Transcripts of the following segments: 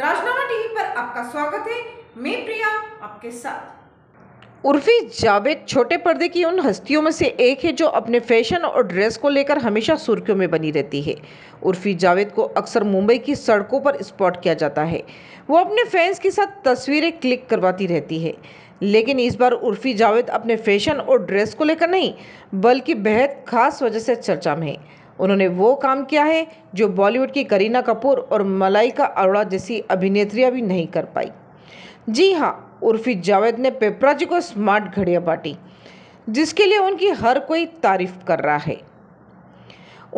राजनामा TV पर आपका स्वागत है मैं प्रिया आपके साथ उर्फी जावेद छोटे पर्दे की उन हस्तियों में से एक है जो अपने फैशन और ड्रेस को लेकर हमेशा सुर्खियों में बनी रहती है उर्फी जावेद को अक्सर मुंबई की सड़कों पर स्पॉट किया जाता है वो अपने फैंस के साथ तस्वीरें क्लिक करवाती रहती है लेकिन इस बार उर्फी जावेद अपने फैशन और ड्रेस को लेकर नहीं बल्कि बेहद खास वजह से चर्चा में है उन्होंने वो काम किया है जो बॉलीवुड की करीना कपूर और मलाइका अरोड़ा जैसी अभिनेत्रियां भी नहीं कर पाई जी हाँ उर्फी जावेद ने पेपरा जी को स्मार्ट घड़ियाँ बांटी जिसके लिए उनकी हर कोई तारीफ कर रहा है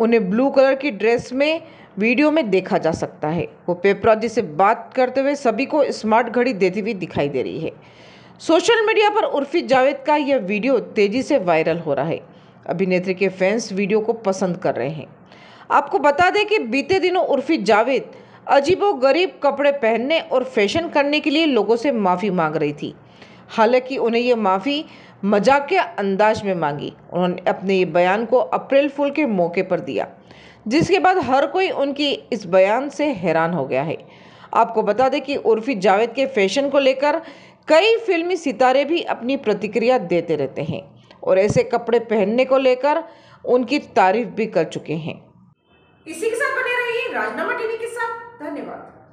उन्हें ब्लू कलर की ड्रेस में वीडियो में देखा जा सकता है वो पेपरा जी से बात करते हुए सभी को स्मार्ट घड़ी देती हुई दिखाई दे रही है सोशल मीडिया पर उर्फी जावेद का यह वीडियो तेज़ी से वायरल हो रहा है अभिनेत्री के फैंस वीडियो को पसंद कर रहे हैं आपको बता दें कि बीते दिनों उर्फी जावेद अजीबो गरीब कपड़े पहनने और फैशन करने के लिए लोगों से माफ़ी मांग रही थी हालांकि उन्हें ये माफ़ी मजाक के अंदाज में मांगी उन्होंने अपने ये बयान को अप्रैल फुल के मौके पर दिया जिसके बाद हर कोई उनकी इस बयान से हैरान हो गया है आपको बता दें कि उर्फी जावेद के फैशन को लेकर कई फिल्मी सितारे भी अपनी प्रतिक्रिया देते रहते हैं और ऐसे कपड़े पहनने को लेकर उनकी तारीफ भी कर चुके हैं इसी के साथ बने रहिए राजनामा टीवी के साथ धन्यवाद